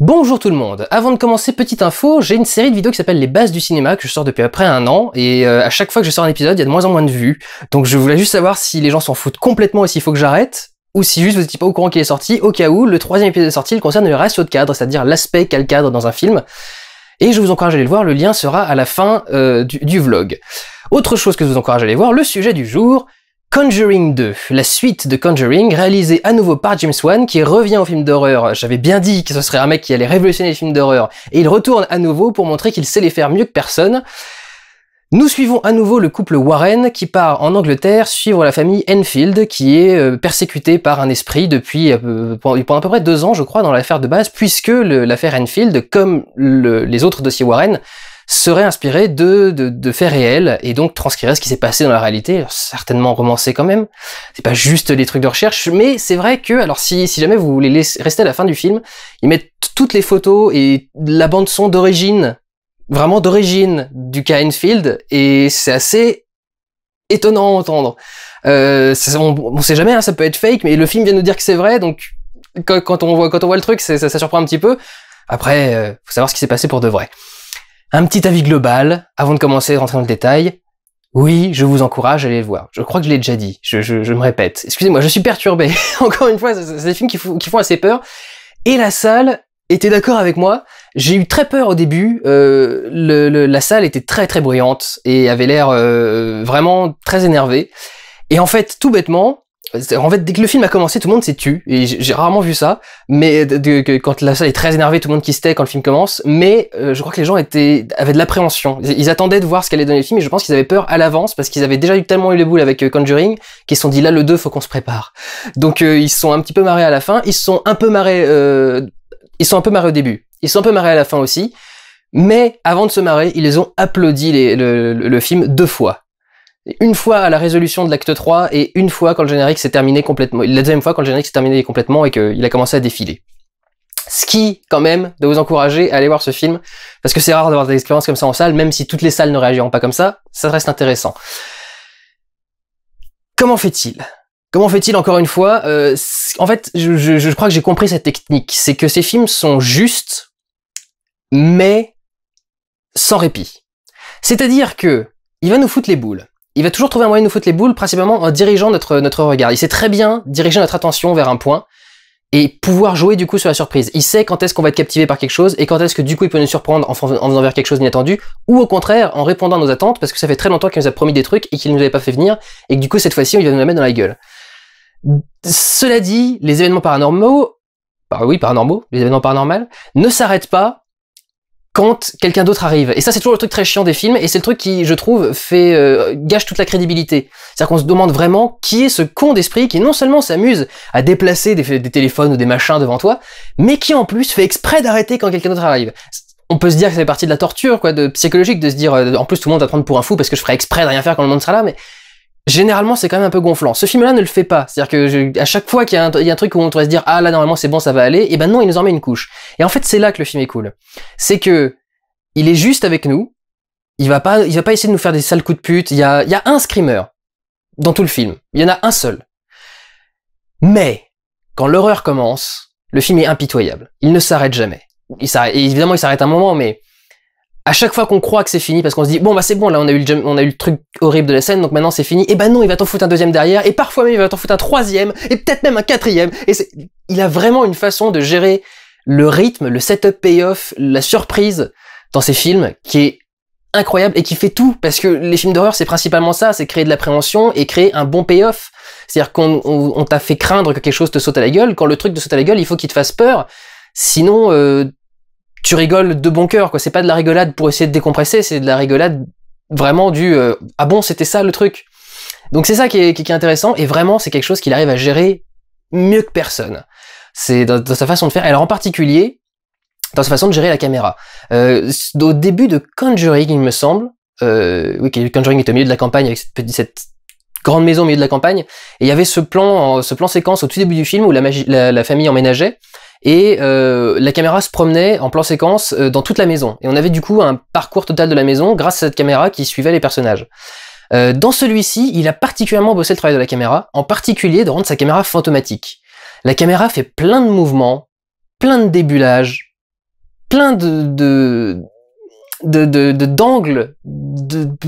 Bonjour tout le monde Avant de commencer, petite info, j'ai une série de vidéos qui s'appelle Les bases du cinéma que je sors depuis après un an et euh, à chaque fois que je sors un épisode, il y a de moins en moins de vues. Donc je voulais juste savoir si les gens s'en foutent complètement et s'il faut que j'arrête ou si juste vous n'étiez pas au courant qu'il est sorti, au cas où le troisième épisode est sorti, il concerne le ratio de cadre, c'est-à-dire l'aspect qu'a le cadre dans un film. Et je vous encourage à aller le voir, le lien sera à la fin euh, du, du, vlog. Autre chose que je vous encourage à aller voir, le sujet du jour, Conjuring 2, la suite de Conjuring, réalisée à nouveau par James Wan, qui revient au film d'horreur. J'avais bien dit que ce serait un mec qui allait révolutionner les films d'horreur, et il retourne à nouveau pour montrer qu'il sait les faire mieux que personne. Nous suivons à nouveau le couple Warren qui part en Angleterre suivre la famille Enfield qui est euh, persécutée par un esprit depuis euh, pendant à peu près deux ans je crois dans l'affaire de base puisque l'affaire Enfield comme les autres dossiers Warren serait inspiré de, de, de, faits réels et donc transcrirait ce qui s'est passé dans la réalité, certainement romancé quand même. C'est pas juste des trucs de recherche, mais c'est vrai que, alors si, si jamais vous voulez rester à la fin du film, ils mettent toutes les photos et la bande son d'origine, vraiment d'origine du cas Enfield, et c'est assez étonnant à entendre. Euh, on, sait jamais, hein, ça peut être fake, mais le film vient nous dire que c'est vrai, donc quand, on voit quand on voit le truc, ça, ça surprend un petit peu. Après, euh, faut savoir ce qui s'est passé pour de vrai. Un petit avis global, avant de commencer à rentrer dans le détail. Oui, je vous encourage à aller le voir. Je crois que je l'ai déjà dit, je, me répète. Excusez-moi, je suis perturbé. Encore une fois, c'est des films qui, font assez peur. Et la salle était d'accord avec moi. J'ai eu très peur au début. Euh, la salle était très très bruyante et avait l'air euh, vraiment très énervée. Et en fait, tout bêtement, en fait, dès que le film a commencé, tout le monde s'est tu. Et j'ai rarement vu ça. Mais quand la salle est très énervée, tout le monde qui se tait quand le film commence. Mais euh, je crois que les gens étaient avaient de l'appréhension. Ils, attendaient de voir ce qu'allait donner le film. Et je pense qu'ils avaient peur à l'avance parce qu'ils avaient déjà eu tellement eu les boules avec euh, Conjuring qu'ils se sont dit là le 2 faut qu'on se prépare. Donc euh, ils sont un petit peu marrés à la fin. Ils sont un peu marrés. ils sont un peu marrés au début. Ils sont un peu marrés à la fin aussi. Mais avant de se marrer, ils les ont applaudi le film deux fois une fois à la résolution de l'acte 3 et une fois quand le générique s'est terminé complètement. La deuxième fois quand le générique s'est terminé complètement et qu'il a commencé à défiler. Ce qui, quand même, de vous encourager à aller voir ce film, parce que c'est rare d'avoir des expériences comme ça en salle, même si toutes les salles ne réagiront pas comme ça, ça reste intéressant. Comment fait-il Comment fait-il encore une fois euh, En fait, je, je crois que j'ai compris cette technique, c'est que ces films sont justes, mais sans répit. C'est-à-dire que il va nous foutre les boules il va toujours trouver un moyen de nous foutre les boules, principalement en dirigeant notre, notre regard. Il sait très bien diriger notre attention vers un point et pouvoir jouer du coup sur la surprise. Il sait quand est-ce qu'on va être captivé par quelque chose et quand est-ce que du coup il peut nous surprendre en, en faisant vers quelque chose inattendu, ou au contraire en répondant à nos attentes parce que ça fait très longtemps qu'il nous a promis des trucs et qu'il ne nous avait pas fait venir et que du coup cette fois-ci il va nous la mettre dans la gueule. Cela dit, les événements paranormaux, bah oui paranormaux, les événements paranormaux ne s'arrêtent pas quand quelqu'un d'autre arrive. Et ça, c'est toujours le truc très chiant des films, et c'est le truc qui, je trouve, fait euh, gâche toute la crédibilité. C'est-à-dire qu'on se demande vraiment qui est ce con d'esprit qui non seulement s'amuse à déplacer des, téléphones ou des machins devant toi, mais qui en plus fait exprès d'arrêter quand quelqu'un d'autre arrive. On peut se dire que ça fait partie de la torture, quoi, de psychologique, de se dire, euh, en plus tout le monde va prendre pour un fou parce que je ferai exprès de rien faire quand le monde sera là, mais généralement c'est quand même un peu gonflant. Ce film-là ne le fait pas. C'est-à-dire que à chaque fois qu'il y, a un truc où on pourrait se dire ah là normalement c'est bon ça va aller, et eh ben non il nous en met une couche. Et en fait c'est là que le film est cool. C'est que il est juste avec nous. Il va pas, il va pas essayer de nous faire des sales coups de pute. Il y a, y a un screamer dans tout le film. Il y en a un seul. Mais quand l'horreur commence, le film est impitoyable. Il ne s'arrête jamais. Il évidemment il s'arrête un moment, mais à chaque fois qu'on croit que c'est fini, parce qu'on se dit bon bah c'est bon, là on a eu le on a eu le truc horrible de la scène, donc maintenant c'est fini. Et eh ben non, il va t'en foutre un deuxième derrière, et parfois même il va t'en foutre un troisième, et peut-être même un quatrième. Et il a vraiment une façon de gérer le rythme, le setup payoff, la surprise dans ses films qui est incroyable et qui fait tout parce que les films d'horreur c'est principalement ça, c'est créer de l'appréhension et créer un bon payoff. C'est-à-dire qu'on on, t'a fait craindre que quelque chose te saute à la gueule. Quand le truc te saute à la gueule, il faut qu'il te fasse peur. Sinon, euh, tu rigoles de bon cœur, quoi. C'est pas de la rigolade pour essayer de décompresser, c'est de la rigolade vraiment du euh, ah bon, c'était ça le truc. Donc c'est ça qui est, qui est, intéressant et vraiment c'est quelque chose qu'il arrive à gérer mieux que personne. C'est dans, sa façon de faire. Alors en particulier dans sa façon de gérer la caméra. Euh, au début de Conjuring, il me semble, euh, oui, Conjuring est au milieu de la campagne avec cette, petite, grande maison au milieu de la campagne et il y avait ce plan, ce plan séquence au tout début du film où la, la famille emménageait et euh, la caméra se promenait en plan séquence euh, dans toute la maison. Et on avait du coup un parcours total de la maison grâce à cette caméra qui suivait les personnages. Euh, dans celui-ci, il a particulièrement bossé le travail de la caméra, en particulier de rendre sa caméra fantomatique. La caméra fait plein de mouvements, plein de débulages, plein de, de d'angles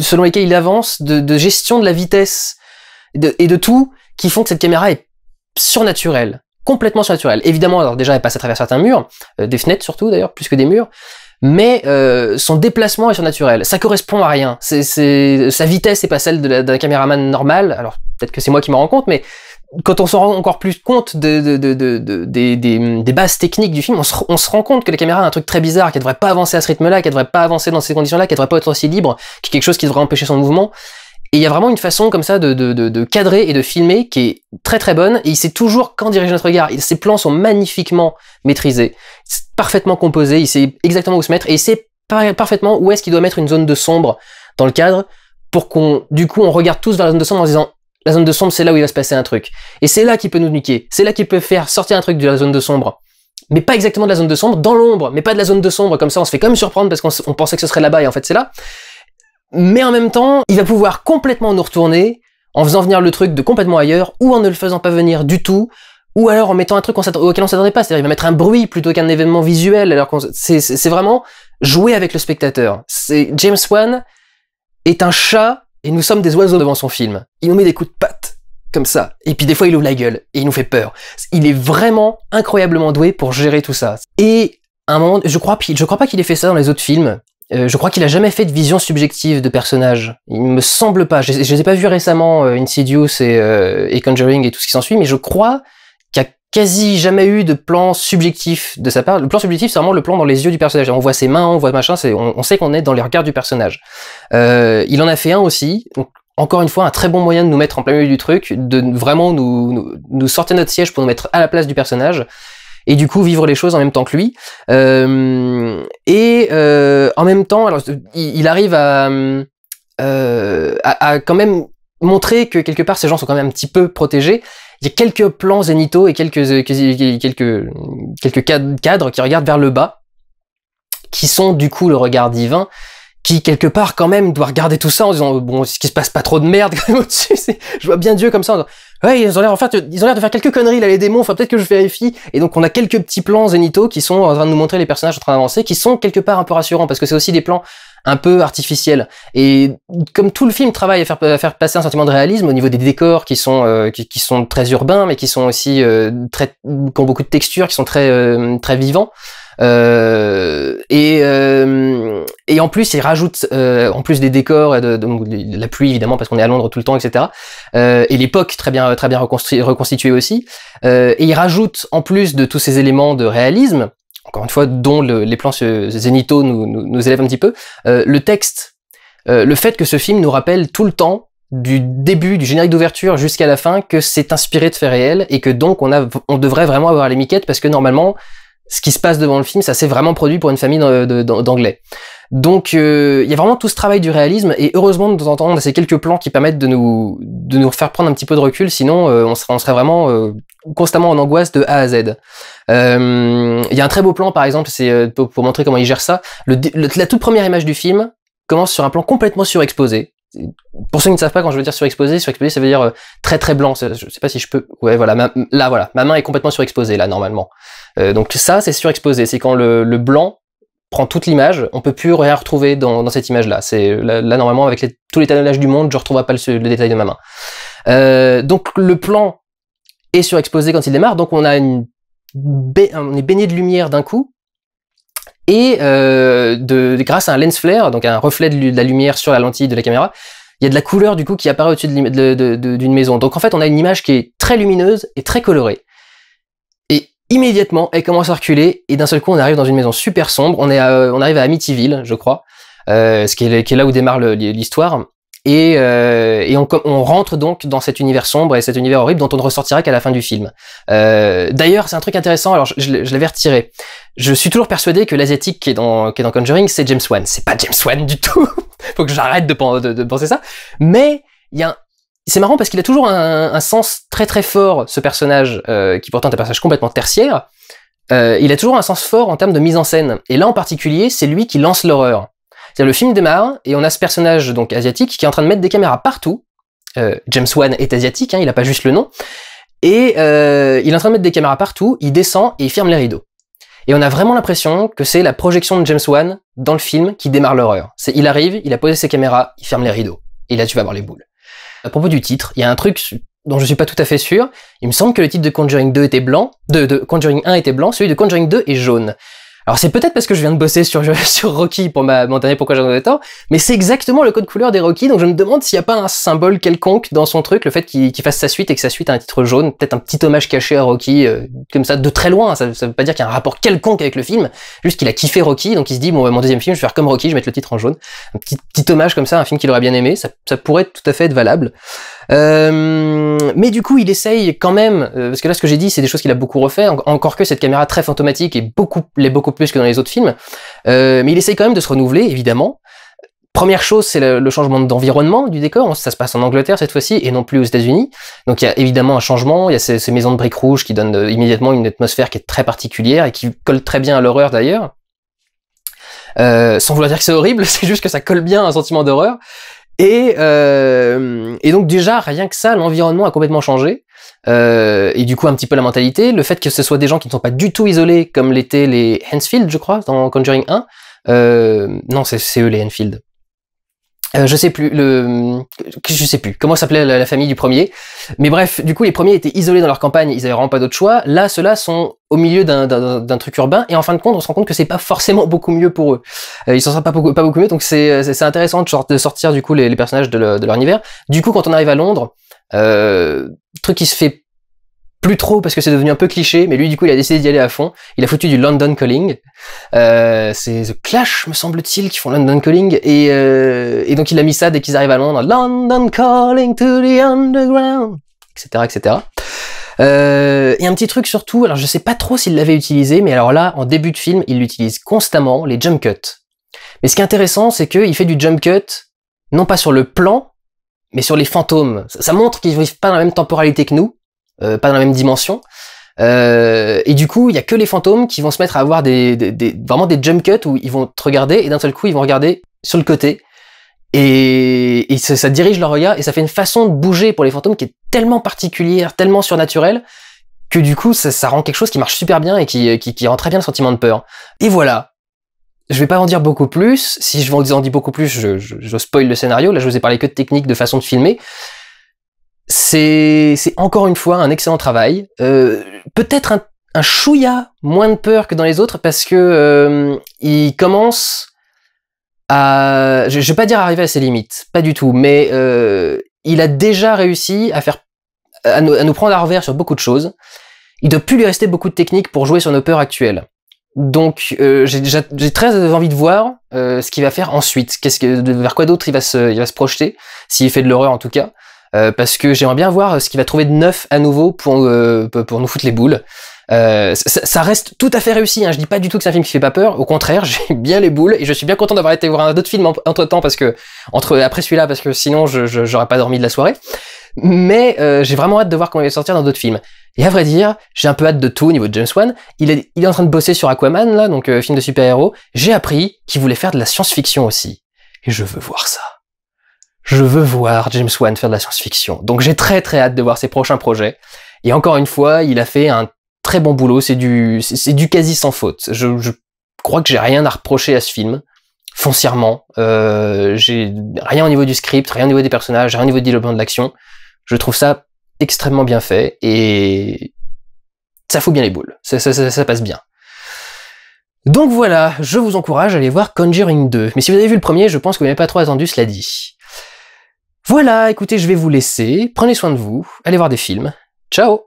selon lesquels il avance, de, gestion de la vitesse et de tout qui font que cette caméra est surnaturelle complètement surnaturel. Évidemment, alors déjà, elle passe à travers certains murs, euh, des fenêtres surtout d'ailleurs, plus que des murs, mais euh, son déplacement est surnaturel. Ça correspond à rien. C'est, sa vitesse n'est pas celle d'un caméraman normal. Alors peut-être que c'est moi qui m'en rends compte, mais quand on se rend encore plus compte de, des, bases techniques du film, on se, rend compte que la caméra a un truc très bizarre, qu'elle devrait pas avancer à ce rythme-là, qu'elle devrait pas avancer dans ces conditions-là, qu'elle devrait pas être aussi libre, qu'il y a quelque chose qui devrait empêcher son mouvement. Et il y a vraiment une façon comme ça de, cadrer et de filmer qui est très très bonne. Et il sait toujours quand diriger notre regard. Ses plans sont magnifiquement maîtrisés, parfaitement composé Il sait exactement où se mettre et il sait parfaitement où est-ce qu'il doit mettre une zone de sombre dans le cadre pour qu'on, du coup, on regarde tous vers la zone de sombre en disant la zone de sombre, c'est là où il va se passer un truc. Et c'est là qu'il peut nous niquer. C'est là qu'il peut faire sortir un truc de la zone de sombre mais pas exactement de la zone de sombre, dans l'ombre, mais pas de la zone de sombre, comme ça on se fait comme surprendre parce qu'on pensait que ce serait là-bas et en fait c'est là mais en même temps, il va pouvoir complètement nous retourner en faisant venir le truc de complètement ailleurs, ou en ne le faisant pas venir du tout, ou alors en mettant un truc auquel on s'attendait pas, c'est-à-dire il va mettre un bruit plutôt qu'un événement visuel, alors qu'on... C'est vraiment jouer avec le spectateur. C'est James Wan est un chat, et nous sommes des oiseaux devant son film. Il nous met des coups de pattes, comme ça, et puis des fois il ouvre la gueule, et il nous fait peur. Il est vraiment incroyablement doué pour gérer tout ça. Et un moment, je crois, je crois pas qu'il ait fait ça dans les autres films. Euh, je crois qu'il a jamais fait de vision subjective de personnage. Il me semble pas. Je, je les ai pas vu récemment, euh, Insidious et, euh, et, Conjuring et tout ce qui s'ensuit, mais je crois qu'il a quasi jamais eu de plan subjectif de sa part. Le plan subjectif, c'est vraiment le plan dans les yeux du personnage. On voit ses mains, on voit machin, on, on, sait qu'on est dans les regards du personnage. il en a fait un aussi. Donc, encore une fois, un très bon moyen de nous mettre en plein milieu du truc, de vraiment nous, nous, nous sortir notre siège pour nous mettre à la place du personnage et du coup vivre les choses en même temps que lui. Euh, et euh, en même temps, alors, il, arrive euh, à, quand même montrer que quelque part ces gens sont quand même un petit peu protégés. Il y a quelques plans zénithaux et quelques, quelques, quelques cadres qui regardent vers le bas, qui sont du coup le regard divin qui quelque part quand même doit regarder tout ça en disant bon ce qui se passe pas trop de merde au-dessus je vois bien Dieu comme ça ouais, ils ont l'air en fait, ils ont l'air de faire quelques conneries là les démons, faut peut-être que je vérifie. Et donc on a quelques petits plans zénithaux qui sont en train de nous montrer les personnages en train d'avancer, qui sont quelque part un peu rassurants parce que c'est aussi des plans un peu artificiels. Et comme tout le film travaille à faire, passer un sentiment de réalisme au niveau des décors qui sont euh, qui, qui, sont très urbains mais qui sont aussi euh, très qui ont beaucoup de textures, qui sont très euh, très vivants. Euh, et, euh, et en plus, ils rajoutent, euh, en plus des décors, de, la pluie évidemment parce qu'on est à Londres tout le temps, etc. et l'époque très bien, très bien reconstituée aussi. et ils rajoutent en plus de tous ces éléments de réalisme, encore une fois, dont les plans zénithaux nous, élèvent un petit peu, le texte, le fait que ce film nous rappelle tout le temps, du début, du générique d'ouverture jusqu'à la fin, que c'est inspiré de faits réels et que donc on, a, on devrait vraiment avoir les miquettes parce que normalement, ce qui se passe devant le film, ça s'est vraiment produit pour une famille d'anglais. Donc euh, il y a vraiment tout ce travail du réalisme et heureusement de temps en temps on a ces quelques plans qui permettent de nous de nous faire prendre un petit peu de recul sinon euh, on, serait, vraiment euh, constamment en angoisse de A à Z. Il y a un très beau plan par exemple c'est pour, montrer comment il gère ça. la toute première image du film commence sur un plan complètement surexposé pour ceux qui ne savent pas quand je veux dire surexposé, surexposé ça veut dire euh, très très blanc. Je sais pas si je peux. Ouais, voilà, là voilà, ma main est complètement surexposée là normalement. Euh, donc ça c'est surexposé, c'est quand le, blanc prend toute l'image, on peut plus rien retrouver dans, cette image là. C'est là, normalement avec tous les talonnages du monde, je retrouverai pas le, le détail de ma main. Euh, donc le plan est surexposé quand il démarre, donc on a une on est baigné de lumière d'un coup, et euh, grâce à un lens flare, donc un reflet de, la lumière sur la lentille de la caméra, il y a de la couleur du coup qui apparaît au-dessus d'une maison. Donc en fait, on a une image qui est très lumineuse et très colorée. Et immédiatement, elle commence à reculer et d'un seul coup, on arrive dans une maison super sombre. On, est euh, on arrive à Amityville, je crois, euh, ce qui est, là où démarre l'histoire. Et, euh, et on, on, rentre donc dans cet univers sombre et cet univers horrible dont on ne ressortira qu'à la fin du film. Euh, D'ailleurs, c'est un truc intéressant, alors je, l'avais retiré. Je suis toujours persuadé que l'asiatique qui, est dans, qui est dans Conjuring, c'est James Wan. C'est pas James Wan du tout. Faut que j'arrête de, penser ça. Mais il y a c'est marrant parce qu'il a toujours un, sens très très fort, ce personnage, euh, qui pourtant est un personnage complètement tertiaire. Euh, il a toujours un sens fort en termes de mise en scène. Et là en particulier, c'est lui qui lance l'horreur le film démarre et on a ce personnage donc asiatique qui est en train de mettre des caméras partout. Euh, James Wan est asiatique, hein, il n'a pas juste le nom. Et euh, il est en train de mettre des caméras partout, il descend et il ferme les rideaux. Et on a vraiment l'impression que c'est la projection de James Wan dans le film qui démarre l'horreur. C'est il arrive, il a posé ses caméras, il ferme les rideaux. Et là tu vas voir les boules. À propos du titre, il y a un truc dont je suis pas tout à fait sûr. Il me semble que le titre de Conjuring 2 était blanc, de Conjuring 1 était blanc, celui de Conjuring 2 est jaune. Alors c'est peut-être parce que je viens de bosser sur, Rocky pour m'entendre Pourquoi j'en ai tort, mais c'est exactement le code couleur des Rocky, donc je me demande s'il n'y a pas un symbole quelconque dans son truc, le fait qu'il fasse sa suite et que sa suite a un titre jaune, peut-être un petit hommage caché à Rocky, euh, comme ça, de très loin, ça, ne veut pas dire qu'il y a un rapport quelconque avec le film, juste qu'il a kiffé Rocky, donc il se dit, bon, mon deuxième film, je vais faire comme Rocky, je vais mettre le titre en jaune. Un petit, hommage comme ça, un film qu'il aurait bien aimé, ça pourrait tout à fait être valable. Euh, mais du coup, il essaye quand même, euh, parce que là, ce que j'ai dit, c'est des choses qu'il a beaucoup refait, encore que cette caméra très fantomatique est beaucoup, l'est beaucoup plus que dans les autres films. Euh, mais il essaye quand même de se renouveler, évidemment. Première chose, c'est le, changement d'environnement du décor. Ça se passe en Angleterre cette fois-ci et non plus aux États-Unis. Donc il y a évidemment un changement. Il y a ces, ces maisons de briques rouges qui donnent euh, immédiatement une atmosphère qui est très particulière et qui colle très bien à l'horreur d'ailleurs. Euh, sans vouloir dire que c'est horrible, c'est juste que ça colle bien à un sentiment d'horreur. Et, euh, et donc déjà, rien que ça, l'environnement a complètement changé. Euh, et du coup, un petit peu la mentalité. Le fait que ce soit des gens qui ne sont pas du tout isolés, comme l'étaient les Hensfield, je crois, dans Conjuring 1. Euh, non, c'est eux les Enfield. Euh, je sais plus le je sais plus comment s'appelait la, famille du premier mais bref du coup les premiers étaient isolés dans leur campagne ils avaient vraiment pas d'autre choix là ceux-là sont au milieu d'un truc urbain et en fin de compte on se rend compte que c'est pas forcément beaucoup mieux pour eux euh, ils s'en sortent pas beaucoup pas beaucoup mieux donc c'est intéressant de, de, sortir du coup les, personnages de, de, leur univers du coup quand on arrive à Londres euh, truc qui se fait plus trop parce que c'est devenu un peu cliché, mais lui du coup il a décidé d'y aller à fond. Il a foutu du London Calling. Euh, c'est The Clash me semble-t-il qui font London Calling euh, et, donc il a mis ça dès qu'ils arrivent à Londres. London Calling to the underground, etc. etc. Euh, et un petit truc surtout, alors je sais pas trop s'il l'avait utilisé, mais alors là en début de film il l'utilise constamment les jump cuts. Mais ce qui est intéressant c'est qu'il fait du jump cut non pas sur le plan mais sur les fantômes. Ça, ça montre qu'ils vivent pas dans la même temporalité que nous euh, pas dans la même dimension. Euh, et du coup, il y a que les fantômes qui vont se mettre à avoir des, vraiment des jump cuts où ils vont te regarder et d'un seul coup, ils vont regarder sur le côté. Et, ça, dirige leur regard et ça fait une façon de bouger pour les fantômes qui est tellement particulière, tellement surnaturelle que du coup, ça, rend quelque chose qui marche super bien et qui, rend très bien le sentiment de peur. Et voilà, je vais pas en dire beaucoup plus. Si je vous en dis beaucoup plus, je, je, spoil le scénario. Là, je vous ai parlé que de technique, de façon de filmer c'est encore une fois un excellent travail. Euh, peut-être un, un, moins de peur que dans les autres parce que euh, il commence à, je, ne vais pas dire arriver à ses limites, pas du tout, mais euh, il a déjà réussi à faire, à, nous prendre à revers sur beaucoup de choses. Il ne doit plus lui rester beaucoup de techniques pour jouer sur nos peurs actuelles. Donc j'ai très envie de voir ce qu'il va faire ensuite. Qu'est-ce que vers quoi d'autre il va se il va se projeter s'il fait de l'horreur en tout cas. Euh, parce que j'aimerais bien voir euh, ce qu'il va trouver de neuf à nouveau pour, euh, pour nous foutre les boules. Euh, ça, ça, reste tout à fait réussi, hein. je dis pas du tout que c'est un film qui fait pas peur, au contraire, j'ai bien les boules et je suis bien content d'avoir été voir un autre film entre temps parce que, entre, après celui-là, parce que sinon je, j'aurais pas dormi de la soirée. Mais j'ai vraiment hâte de voir comment il va sortir dans d'autres films. Et à vrai dire, j'ai un peu hâte de tout au niveau de James Wan. Il est, il est en train de bosser sur Aquaman, là, donc film de super-héros. J'ai appris qu'il voulait faire de la science-fiction aussi. Et je veux voir ça je veux voir James Wan faire de la science-fiction. Donc j'ai très très hâte de voir ses prochains projets. Et encore une fois, il a fait un très bon boulot. C'est du, c'est du quasi sans faute. Je, crois que j'ai rien à reprocher à ce film foncièrement. Euh, j'ai rien au niveau du script, rien au niveau des personnages, rien au niveau du développement de l'action. Je trouve ça extrêmement bien fait et ça fout bien les boules. Ça, passe bien. Donc voilà, je vous encourage à aller voir Conjuring 2. Mais si vous avez vu le premier, je pense que vous n'avez pas trop attendu, cela dit. Voilà, écoutez, je vais vous laisser. Prenez soin de vous. Allez voir des films. Ciao